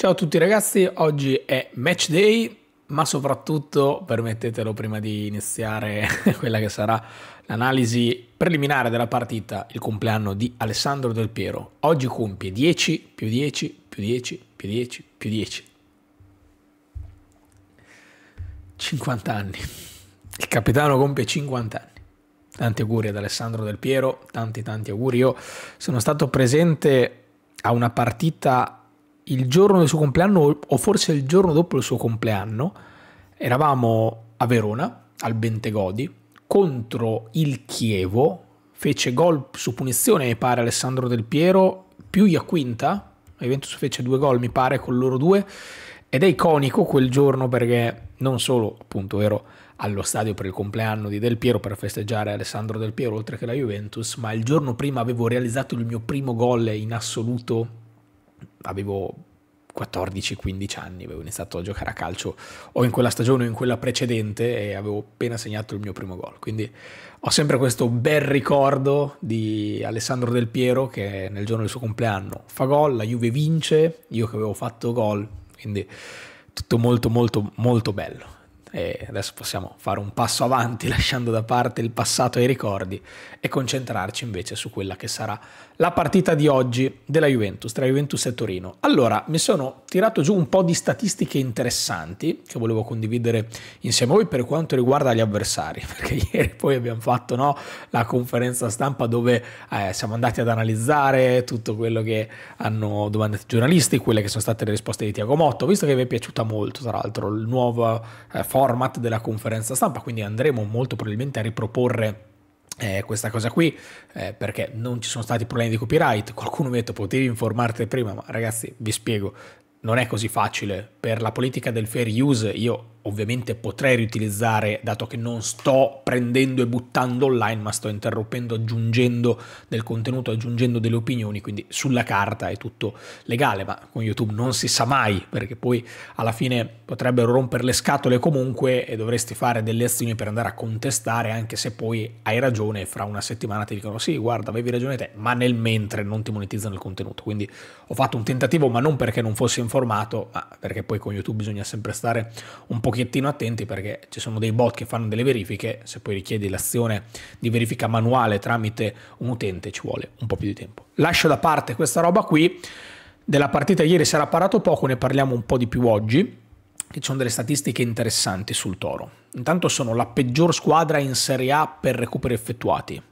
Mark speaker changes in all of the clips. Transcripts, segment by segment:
Speaker 1: Ciao a tutti ragazzi, oggi è match day, ma soprattutto permettetelo prima di iniziare quella che sarà l'analisi preliminare della partita, il compleanno di Alessandro Del Piero. Oggi compie 10 più 10 più 10 più 10 più 10. 50 anni. Il capitano compie 50 anni. Tanti auguri ad Alessandro Del Piero, tanti tanti auguri. Io sono stato presente a una partita il giorno del suo compleanno o forse il giorno dopo il suo compleanno, eravamo a Verona, al Bentegodi, contro il Chievo, fece gol su punizione, mi pare, Alessandro Del Piero, più Iaquinta, la Juventus fece due gol, mi pare, con loro due, ed è iconico quel giorno perché non solo, appunto, ero allo stadio per il compleanno di Del Piero per festeggiare Alessandro Del Piero oltre che la Juventus, ma il giorno prima avevo realizzato il mio primo gol in assoluto avevo 14-15 anni, avevo iniziato a giocare a calcio o in quella stagione o in quella precedente e avevo appena segnato il mio primo gol. Quindi ho sempre questo bel ricordo di Alessandro Del Piero che nel giorno del suo compleanno fa gol, la Juve vince, io che avevo fatto gol, quindi tutto molto molto molto bello. E adesso possiamo fare un passo avanti lasciando da parte il passato e i ricordi e concentrarci invece su quella che sarà la partita di oggi della Juventus, tra Juventus e Torino. Allora, mi sono tirato giù un po' di statistiche interessanti che volevo condividere insieme a voi per quanto riguarda gli avversari, perché ieri poi abbiamo fatto no, la conferenza stampa dove eh, siamo andati ad analizzare tutto quello che hanno domandato i giornalisti, quelle che sono state le risposte di Tiago Motto, visto che vi è piaciuta molto, tra l'altro, il nuovo eh, format della conferenza stampa, quindi andremo molto probabilmente a riproporre eh, questa cosa qui eh, perché non ci sono stati problemi di copyright qualcuno mi ha detto potevi informarti prima ma ragazzi vi spiego non è così facile. Per la politica del fair use io ovviamente potrei riutilizzare, dato che non sto prendendo e buttando online, ma sto interrompendo, aggiungendo del contenuto, aggiungendo delle opinioni, quindi sulla carta è tutto legale, ma con YouTube non si sa mai, perché poi alla fine potrebbero rompere le scatole comunque e dovresti fare delle azioni per andare a contestare, anche se poi hai ragione, fra una settimana ti dicono sì, guarda, avevi ragione te, ma nel mentre non ti monetizzano il contenuto. Quindi ho fatto un tentativo, ma non perché non fosse in informato, ma perché poi con YouTube bisogna sempre stare un pochettino attenti perché ci sono dei bot che fanno delle verifiche, se poi richiedi l'azione di verifica manuale tramite un utente ci vuole un po' più di tempo. Lascio da parte questa roba qui, della partita ieri si era parlato poco, ne parliamo un po' di più oggi che ci sono delle statistiche interessanti sul Toro. Intanto sono la peggior squadra in Serie A per recuperi effettuati.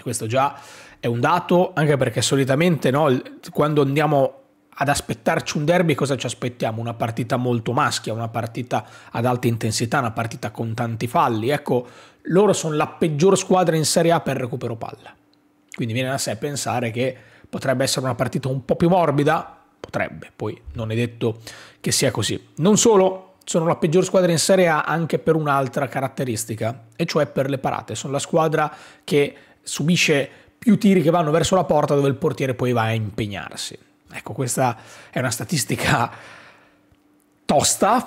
Speaker 1: Questo già è un dato, anche perché solitamente no, quando andiamo ad aspettarci un derby cosa ci aspettiamo? Una partita molto maschia, una partita ad alta intensità, una partita con tanti falli. Ecco, loro sono la peggior squadra in Serie A per recupero palla. Quindi viene da sé pensare che potrebbe essere una partita un po' più morbida, potrebbe, poi non è detto che sia così. Non solo, sono la peggior squadra in Serie A anche per un'altra caratteristica, e cioè per le parate. Sono la squadra che subisce più tiri che vanno verso la porta dove il portiere poi va a impegnarsi Ecco, questa è una statistica tosta,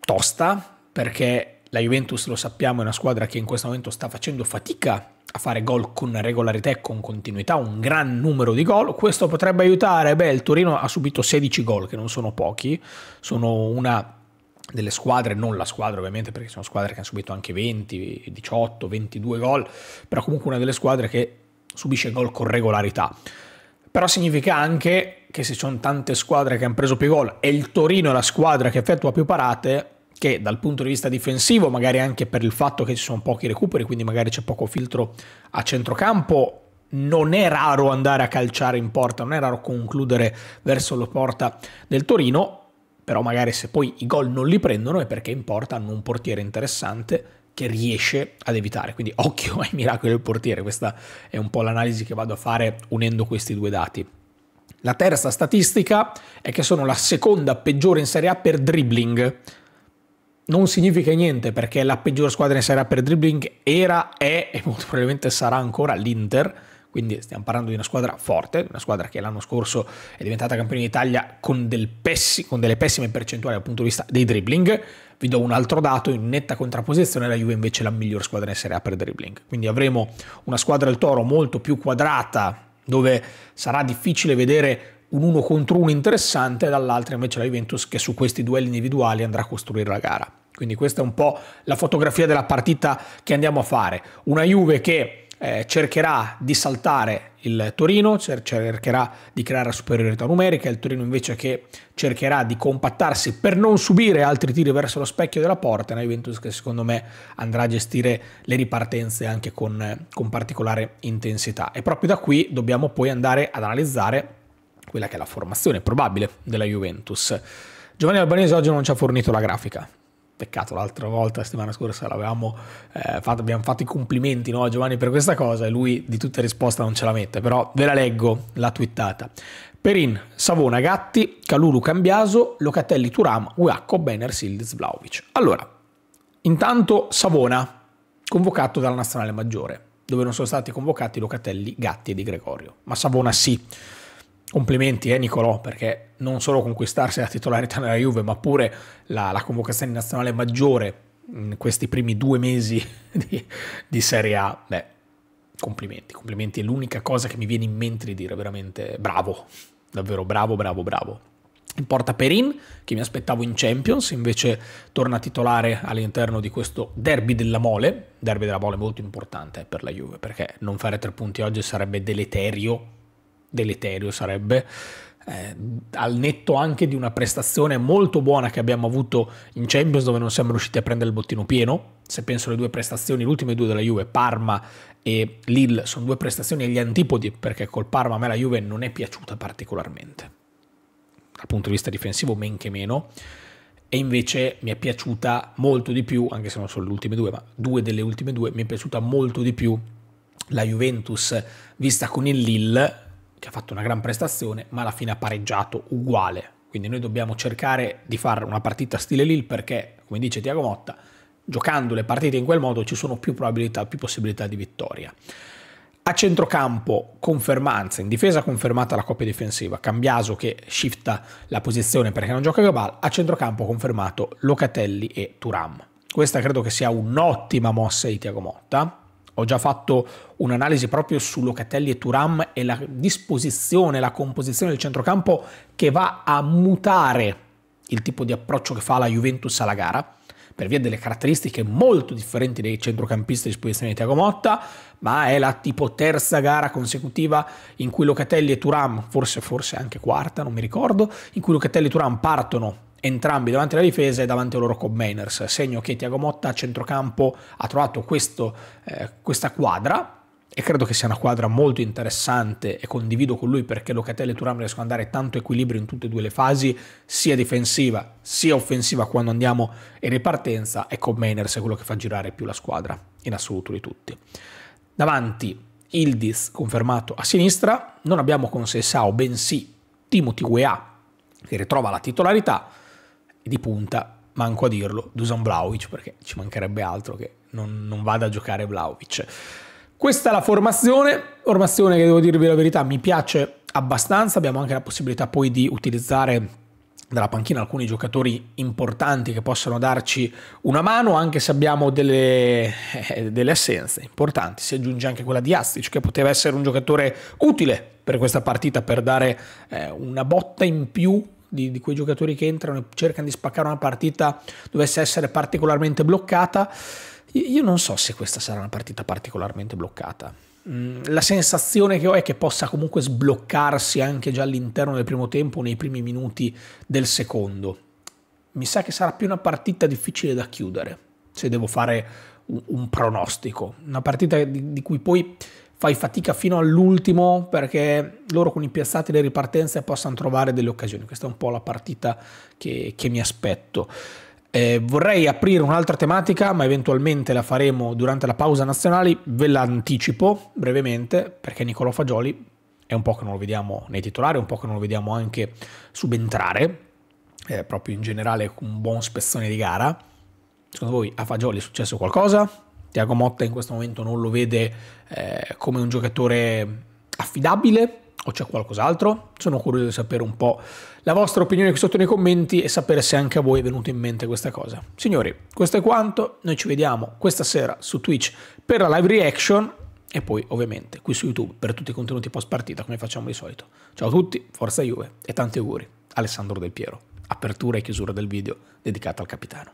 Speaker 1: tosta, perché la Juventus, lo sappiamo, è una squadra che in questo momento sta facendo fatica a fare gol con regolarità e con continuità, un gran numero di gol. Questo potrebbe aiutare, beh, il Torino ha subito 16 gol, che non sono pochi, sono una delle squadre, non la squadra ovviamente, perché sono squadre che hanno subito anche 20, 18, 22 gol, però comunque una delle squadre che subisce gol con regolarità. Però significa anche che se ci sono tante squadre che hanno preso più gol e il Torino è la squadra che effettua più parate, che dal punto di vista difensivo, magari anche per il fatto che ci sono pochi recuperi, quindi magari c'è poco filtro a centrocampo, non è raro andare a calciare in porta, non è raro concludere verso la porta del Torino, però magari se poi i gol non li prendono è perché in porta hanno un portiere interessante che riesce ad evitare. Quindi occhio ai miracoli del portiere, questa è un po' l'analisi che vado a fare unendo questi due dati. La terza statistica è che sono la seconda peggiore in Serie A per dribbling. Non significa niente perché la peggiore squadra in Serie A per dribbling era, è e molto probabilmente sarà ancora l'Inter. Quindi stiamo parlando di una squadra forte, una squadra che l'anno scorso è diventata campione d'Italia con, del pessi, con delle pessime percentuali dal punto di vista dei dribbling. Vi do un altro dato, in netta contrapposizione la Juve invece è la miglior squadra in Serie A per dribbling. Quindi avremo una squadra del Toro molto più quadrata dove sarà difficile vedere un uno contro uno interessante, dall'altra invece la Juventus che su questi duelli individuali andrà a costruire la gara. Quindi questa è un po' la fotografia della partita che andiamo a fare. Una Juve che eh, cercherà di saltare il Torino, cercherà di creare superiorità numerica, il Torino invece che cercherà di compattarsi per non subire altri tiri verso lo specchio della porta, una Juventus che secondo me andrà a gestire le ripartenze anche con, con particolare intensità. E proprio da qui dobbiamo poi andare ad analizzare quella che è la formazione probabile della Juventus. Giovanni Albanese oggi non ci ha fornito la grafica, Peccato, l'altra volta, la settimana scorsa, eh, fatto, abbiamo fatto i complimenti no, a Giovanni per questa cosa e lui di tutta risposta non ce la mette, però ve la leggo, l'ha twittata. Perin, Savona, Gatti, Calulu, Cambiaso, Locatelli, Turam, Uacco, Benner, Sildiz, Vlaovic. Allora, intanto Savona, convocato dalla Nazionale Maggiore, dove non sono stati convocati Locatelli, Gatti e Di Gregorio, ma Savona sì. Complimenti eh Nicolò perché non solo conquistarsi la titolarità nella Juve ma pure la, la convocazione nazionale maggiore in questi primi due mesi di, di Serie A, beh complimenti, complimenti è l'unica cosa che mi viene in mente di dire, veramente bravo, davvero bravo, bravo, bravo. In porta Perin, che mi aspettavo in Champions, invece torna titolare all'interno di questo derby della mole, derby della mole molto importante per la Juve, perché non fare tre punti oggi sarebbe deleterio deleterio sarebbe, eh, al netto anche di una prestazione molto buona che abbiamo avuto in Champions dove non siamo riusciti a prendere il bottino pieno, se penso alle due prestazioni, le ultime due della Juve, Parma e Lille, sono due prestazioni agli antipodi perché col Parma a me la Juve non è piaciuta particolarmente, dal punto di vista difensivo men che meno, e invece mi è piaciuta molto di più, anche se non sono le ultime due, ma due delle ultime due, mi è piaciuta molto di più la Juventus vista con il Lille che ha fatto una gran prestazione, ma alla fine ha pareggiato uguale. Quindi noi dobbiamo cercare di fare una partita stile Lille perché, come dice Tiago Motta, giocando le partite in quel modo ci sono più probabilità, più possibilità di vittoria. A centrocampo confermanza, in difesa confermata la coppia difensiva, Cambiaso che shifta la posizione perché non gioca Gabal, a centrocampo confermato Locatelli e Turam. Questa credo che sia un'ottima mossa di Tiago Motta, ho già fatto un'analisi proprio su Locatelli e Turam e la disposizione, la composizione del centrocampo che va a mutare il tipo di approccio che fa la Juventus alla gara per via delle caratteristiche molto differenti dei centrocampisti a disposizione di Tiago Motta, ma è la tipo terza gara consecutiva in cui Locatelli e Turam, forse, forse anche quarta, non mi ricordo, in cui Locatelli e Turam partono entrambi davanti alla difesa e davanti ai loro combiners, segno che Tiago Motta a centrocampo ha trovato questo, eh, questa quadra e credo che sia una quadra molto interessante e condivido con lui perché Locatelli e Turam riescono a dare tanto equilibrio in tutte e due le fasi, sia difensiva sia offensiva quando andiamo in ripartenza e con è quello che fa girare più la squadra in assoluto di tutti. Davanti Ildiz confermato a sinistra, non abbiamo con Sessao bensì Timothy Weah che ritrova la titolarità di punta, manco a dirlo, Dusan Vlaovic, perché ci mancherebbe altro che non, non vada a giocare Vlaovic. Questa è la formazione, formazione che devo dirvi la verità mi piace abbastanza, abbiamo anche la possibilità poi di utilizzare dalla panchina alcuni giocatori importanti che possono darci una mano, anche se abbiamo delle, eh, delle, assenze importanti. Si aggiunge anche quella di Astic, che poteva essere un giocatore utile per questa partita per dare eh, una botta in più di, di, quei giocatori che entrano e cercano di spaccare una partita dovesse essere particolarmente bloccata, io non so se questa sarà una partita particolarmente bloccata. Mm, la sensazione che ho è che possa comunque sbloccarsi anche già all'interno del primo tempo, nei primi minuti del secondo. Mi sa che sarà più una partita difficile da chiudere, se devo fare un pronostico. Una partita di, di cui poi fai fatica fino all'ultimo perché loro con i piazzati e le ripartenze possano trovare delle occasioni. Questa è un po' la partita che, che mi aspetto. Eh, vorrei aprire un'altra tematica, ma eventualmente la faremo durante la pausa nazionale. Ve l'anticipo brevemente perché Nicolò Fagioli è un po' che non lo vediamo nei titolari, un po' che non lo vediamo anche subentrare, eh, proprio in generale con un buon spezzone di gara. Secondo voi a Fagioli è successo qualcosa? Tiago Motta in questo momento non lo vede eh, come un giocatore affidabile o c'è qualcos'altro? Sono curioso di sapere un po' la vostra opinione qui sotto nei commenti e sapere se anche a voi è venuta in mente questa cosa. Signori, questo è quanto, noi ci vediamo questa sera su Twitch per la live reaction e poi ovviamente qui su YouTube per tutti i contenuti post partita come facciamo di solito. Ciao a tutti, forza Juve e tanti auguri. Alessandro Del Piero, apertura e chiusura del video dedicata al capitano.